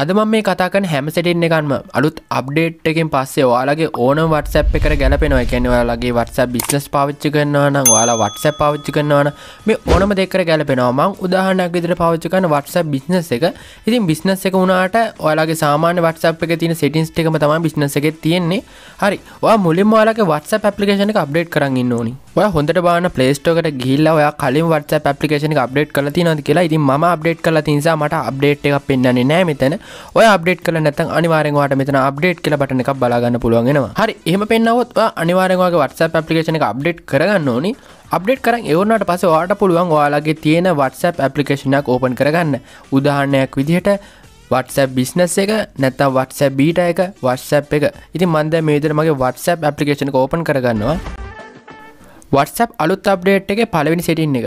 අදම මේ කතාකන හැමසටෙන් එකන්ම අලුත් අප්ඩේට් එකෙන් පස්සේ වාලගේ ඕන වටසැප් එකට ගැලපෙනවා එකැනවාලගේ වටස බිස්නස් පාවිච්චි කරන්නවන වාලා වටස පාවිච්චි කරන්නවන මේ ඕනම දෙකර ගැලපෙනවාමං උදාහනක් විදිර පාවිච්චිකන වටස බිස්නස් එක ඉතින් බිස්නස් එක වුණට ඔයාලගේ සාමාන්‍ය වටසප් එක තින සිටින්ස් එකම තම බිස්නස එක තියෙන්නේ හරි වා මුලින් වාලගේ වටස පප්ලිකේෂන අප්ඩේට් කරන්න ඕනිි ඔය හොඳට බාන පලේස්ටෝකට ගිල්ල ඔය කලින් වත්ස පපිකේෂන අප්ඩේට් කලති නොද කියලා ඉතින් ම අප්ඩේට් කල තිනිසා මට අප්ඩේට් එකක් පෙන්න්නේ නෑ මෙතන ඔය අප්ඩේට් කල නැත අනිවාරෙන්වාට මෙතන අප්ඩේට් කල බටන එකක් බලාගන්න පුළුවන්ගෙනවා හරි එහම පෙන්න්නවත් අනිවාරෙන්වාගේ වත්ස පපිකේෂන එක අප්ඩේට් කරගන්න ඕනි අප්ඩේට් කරන්න එවුනට පස වාට පුළුවන් වාලාගේ තියෙන වත්සප් ඇපලිකේෂනක් ඕපන් කරගන්න උදාහරණයක් විදිහට වටසැප් බිස්නස් එක නැත්තම් වටසැප් බීට එක වටසැප් එක ඉති මන්ද මේදර මගේ වටසැප් ඇපලිකේෂන ඕපන් කරගන්නවා WhatsApp අලුත් අප්ඩේට් එක පළවෙනි සිටින් එක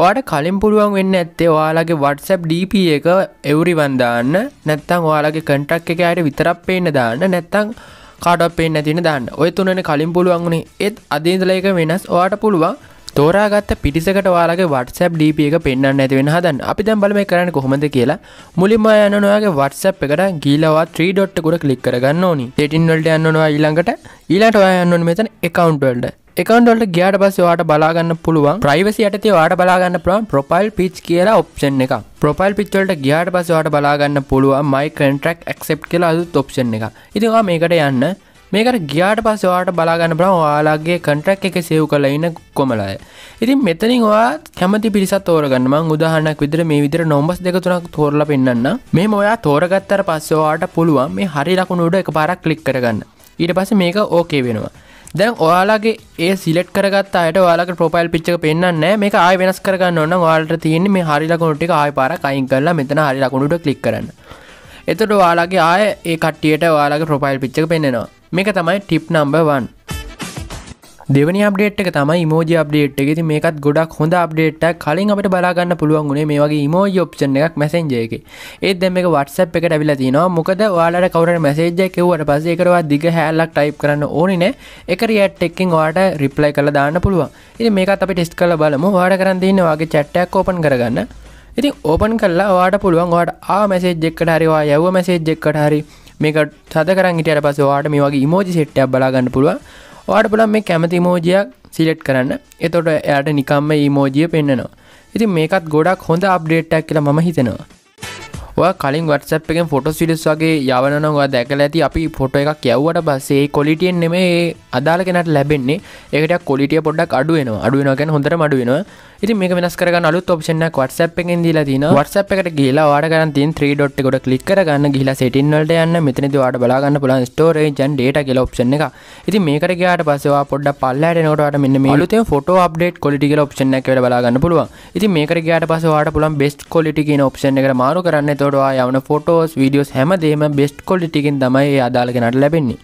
වාට කලින් පුළුවන් වෙන්න ඇත්තේ ඔයාලගේ WhatsApp DP එක එවරිවන්දාන්න නැත්තං ඔයාලගේ කටක් එක අයට විතරක් පේන්න දාන්න නැත්තං කාඩක් පෙන් ඇතින දාන්න ඔය තුනන කලින් පුළුවන් වුණේ ඒත් අදීදලයක වෙනස් ඔයාට පුළුවන් තෝරාගත්ත පිටිසකට වාලගේ වටසැප් ඩප එක පෙන්න්න ඇතිවෙන හදන් අපි දැම් බලම කරන්න කොහොමද කියලා මුලින්ම යනවාගේ වටසැප් එකට ගීලවා 3 ඩොට්කුර කලික් කරගන්න ඕනි ටෙටින් වලට යන්නවා ඊළඟට ඊලට ඔයන්නන් මෙතන එකකවන්ටවල්ඩ එකකන්ඩොල්ට ගියාට පස් වාට බලාගන්න පුළුවන් ප්‍රයිවසි යටති වාට බලාගන්න පුළුවන් ප්‍රොපයිල් පිච් කියලා ඔප්ෂන් එක ප්‍රොපයිල් පිච්චලට ගියාට පස් වාට බලාගන්න පුළුවන් මයි කටරක් එක්සප් කියලා අදු ඔප්ෂන් එක ඉතිවා මේකට යන්න මේකට ගියාට පස් වාට බලාගන්න බ්‍රහ වාලාගේ කටරක් එක සෙව් කල ඉන්න කොමලාය ඉතින් මෙතනින් වා කැමති පිරිසත් තෝරගන්නම උදාහනක් විදර මේ විදිර නොම්බස් දෙකතුනක් තෝරල පෙන්න්න මේ මොයා තෝරගත්තර පස්සවාට පුළුවන් මේ හරි ලකුණුඩ එක පාරක් කලික් කරගන්න ඊට පස මේක ඕකේ වෙනවා දැන් ඔයාලගේ ඒ සිලෙට් කරගත් අයට වාලක ප්‍රපයිල් පිච්චක පෙන්න්න මේ ආය වෙනස් කරගන්න ඔන්න වාල්ට තියන්නේ මේ හරිලකුණුටික ආය පාර කයින් කරලා මෙතන හරිලකුණුට කලික් කරන්න එතට වාලගේ ආය ඒ කට්ටියට වාලගේ ප්‍රපයිල් පිච්චක පෙන්න්නවා මේක තමයි ටිප් නම්බවන් දෙවනි අප්ඩේට් එක තමයි මෝජ අප්ඩේට් එක ති මේකත් ගොඩක් හොඳ අප්ඩේට් කලින් අපට බලාගන්න පුළුවන් වුණේ මේ වගේ මෝජ ඔප්ෂන් එකක් මැසෙන්ජයක ඒත් දෙම එක වටසප් එකට ඇවිල තිනවා මොකද වාලට කවරට මැසේජ්ජ කිව්වට පසේකරවා දිග හැල්ලක් ටයිප් කරන්න ඕනිනෑ එක රියට් එක්කින් වාට රිප්ලයි කළ දාන්න පුළුවන් ඉති මේකත් අපි ටෙස්් කල බලමු වාඩ කරන්දන්න වගේ චැට්ටක් ඕපන් කරගන්න ඉතින් ඕපන් කල්ලා වාට පුළුවන් වාට ආ මැසේජ් එක්කට හරිවා යව මැසේජ් එක්කට හරි මේක සද කරන් හිටට පසවාට මේ වගේ මෝජි සෙට්ටක් බලාගන්න පුළුවන් වාට පුළන් මේ කැමති මෝජයක් සිලෙට් කරන්න එතොට එයට නිකම්ම ඊමෝජිය පෙන්න්නනවා ඉතින් මේකත් ගොඩක් හොඳ අප්ඩේට්ටක් කියලා ම හිතෙනවා ඔය කලින් වටසප් එකෙන් ෆොටස් විඩස් වගේ යවනවා දැකල ඇති අපි ෆොට එකක් කියව්වට බස්සේ කොලිටියෙන් නෙම අදාල කෙනට ලැබෙන්නේ ඒකට කොලිටිය පොඩක් අඩුවෙන අඩුවෙනගෙන හොඳට මඩුවෙන ඉති මේ වෙනස් කරග අලු ඔපෂන වටසප් එකෙන් දී තින වටසප් එකට කියලා වාඩගන තින් 3ඩොට් ගොඩ කලික් කරගන්න ගිලා සිටින්වලට යන්න මෙතනද වාට බලාගන්න පුලන් ස්ටෝරේජන් ඩේට කියලා ඔප්ෂන එක ඉති මේකට ගයාට පසවා පොඩ පල්ලට නොටට මෙන්න මලුත ෆොට අප්ඩේට කොලිටිකල ඔප්ෂන එකට බලාගන්න පුළුවන් ඉති මේකට ගයාට පසවාට පුළන් බෙස් කොලිටි කියන ඔප්ෂන එක මාරු කරන්න තො එතොටවා යවන ෆොටෝස් වීඩියෝස් හැමදේම බෙස්ට් කොල්ඩිටිකින් තමයි අදාළගෙනට ලැබෙන්නේ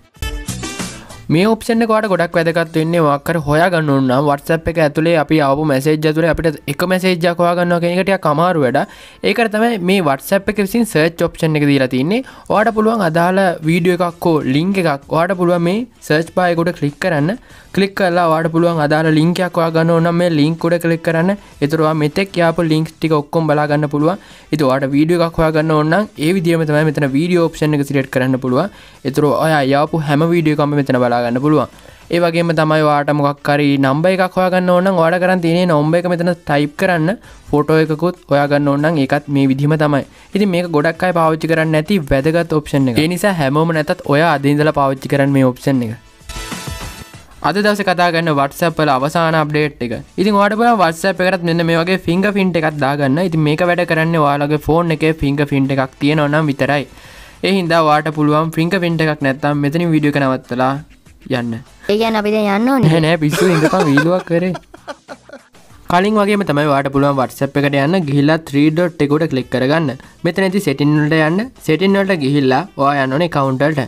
මේ ඔප්ෂනකට ගොඩක් වැදගත් වෙන්නේ වක්කර හොයා ගන්නුන්නම් වටසප් එක ඇතුළේ අපි ආපු මැසේජ් තුළ අපිට එක මැසේජ්ජක් හොයාගන්න කෙනෙකට කමාරු වැඩ ඒකට තමයි මේ වටසප් එක විසින් සර්ච් ඔප්ෂන් එක දීලා තින්නේ ඔයාට පුළුවන් අදාළ වීඩියෝ එකක්කෝ ලිංක එකක් ඔයාට පුළුවන් මේ සර්ච් පායකොට කලික් කරන්න කලික් කල්ලා වාට පුළුවන් අදාළ ලිංකයක් වාගන්න ඕනම් මේ ලිංකුඩ කලික් කරන්න එතුරවා මෙතෙක් යාප ලිංක්ස් ටික ඔක්කොම් බලාගන්න පුළුවන් එතු වාට වීඩියෝ එකක් හොයාගන්න ඕන්නම් ඒ විදිහම තමයි මෙතන වීඩියෝ ඔප්ෂන් එක සිලෙක්ට් කරන්න පුළුවන් එතුර ඔයා යාපු හැම වීඩියෝ කම මෙතන බලා හදාගන්න පුළුවන් ඒ වගේම තමයි වාට මොක්කරි නම්බ එකක් හොයාගන්න ඕන්න වාඩ කරන් තියනේ නොම්බ එක මෙතන ටයිප් කරන්න ෆොටෝ එකකුත් ඔයාගන්න ඔන්නන් එකත් මේ විදිහම තමයි ඉති මේ ගොඩක් අයි පාවිච්චි කරන්න ඇති වැදගත් ඔප්ෂන් එක නිසා හැමෝම නැතත් ඔය අදඉදල පාවිච්චි කරන්න මේ ඔප්ෂන් එක අද දස කතාගන්න වටසපල අවසාන අප්ඩේට් එක ඉතින් වාට බල වත්සප එකත් මෙන්න මේ වගේ ෆිංග ෆින්ට එකක් දාගන්න ඉති මේක වැඩ කරන්න වාලගේ ෆෝන් එක ෆිංග ෆින්ට එකක් තියෙනවනම් විතරයි එහින්දා වාට පුළුවන් ෆිංග ෆින්ට එකක් නැත්තම් මෙතනින් විඩිය කනවත්තලා යන්න ඒගැන් අපිද යන්න නැනෑ පිස්සු ඉඳකම් වීලුවක් කරේ කලින් වගේ තමයි වාට පුළුවන් වටසප් එකට යන්න ගිහිල්ලා 3.ට එකුට කලික් කරගන්න මෙතන ඇති සෙටින්වලට යන්න සෙටින්වලට ගිහිල්ලා ඔයා යන්නනේ කවුන්ටල්ට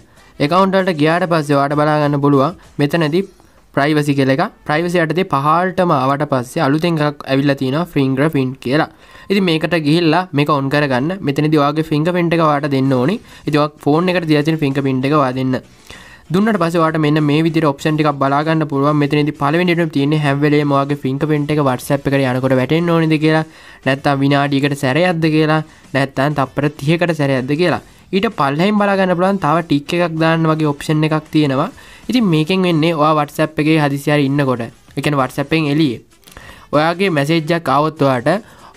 එකකවුන්ටල්ට ගියාට පස්සේ වාට බලාගන්න පුළුවන් මෙතනදී ප්‍රයිවසි කෙලෙක ප්‍රයිවසි අටතේ පහල්ටම අවට පස්සේ අලුතෙන්ක් ඇවිල්ල තින ෆිංග්‍ර ෆින්් කියලා ඉති මේකට ගිල්ලා මේක ඔන් කරගන්න මෙතනදි වගේ ෆිංග පෙන්ට් එක වාට දෙන්න ඕනි ඉතිවක් ෆෝන් එකට දියතින ෆිංග පින්ට් එක වා දෙන්න දුන්නට පසවාට මෙන්න මේ විදි ඔප්ෂන්ටික් බලාගන්න පුළුවන් මෙතනදි පලවෙනිට තියෙන හැවලේ මගේ ෆිංක පෙන්ට එක වටසැප් එකට යනකොට වැටෙන් ඕනද කියලා නැත්තම් විනාඩිකට සැරයක්ද කියලා නැත්තන් තප්පර තියකට සැරයක්ද කියලා ඊට පල්හෙන් බලාගන්න පුළන් තව ටික් එකක් දාන්න වගේ ඔප්ෂන් එකක් තියෙනවා ඉතින් මේකෙන් වෙන්නේ ඔයා වටසැප් එකේ හදිසියාර ඉන්නකොට එකන වටසැපෙන් එලිය ඔයාගේ මැසේජ්ජක් අවත්වාට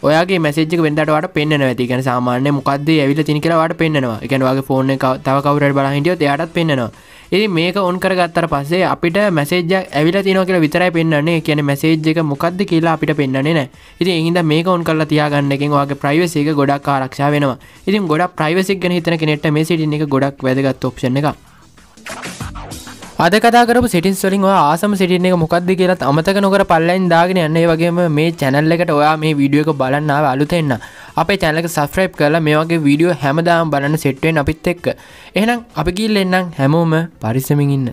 ඔයාගේ මැසේජ් වෙන්ටට පෙන්න්න ඇති ගැන සාමාන්‍ය මොකක්ද ඇවිල තිනිකලවට පෙන්න්නවා එකනවාගේ ෆෝන තව කවරට බලහිටියෝ යාටත් පෙන්න්නවා එරි මේක ඔන් කරගත්තර පස්සේ අපිට මැසේජ ඇවිල තිනෝ කියලා විතරයි පෙන්න්නේ කියන මැසේජ් එක මොකක්ද කියලා අපිට පෙන්න්නේ නෑ ඉති එහිද මේක ඔන් කරලා තියාගන්නකින් වගේ ප්‍රයිවසික ගොඩක් ආරක්ෂ වෙනවා ඉතින් ගොඩක් ප්‍රයිවසික් ගැන හිතන කෙනෙට මේ සිටින්න එක ගොඩක් වැදගත් ඔප්ෂණ එක අද කතාකරපු සිටින් ස්වලින් ආසම සිටින එක මොකක්ද කියලත් අමතක නොකර පල්ලයින් දාගෙන යන්නේ වගේම මේ චැනල්ල එකට ඔයා මේ විඩියක බලන්නාව අලුතෙන්න්න අපේ චැනලක සස්්‍රයිප් කරලා මේ වගේ වීඩියෝ හැමදාම් බලන්න සෙට්වෙන් අපිත් එක්ක එහෙනම් අපි කිල් එන්නම් හැමෝම පරිසමින් ඉන්න.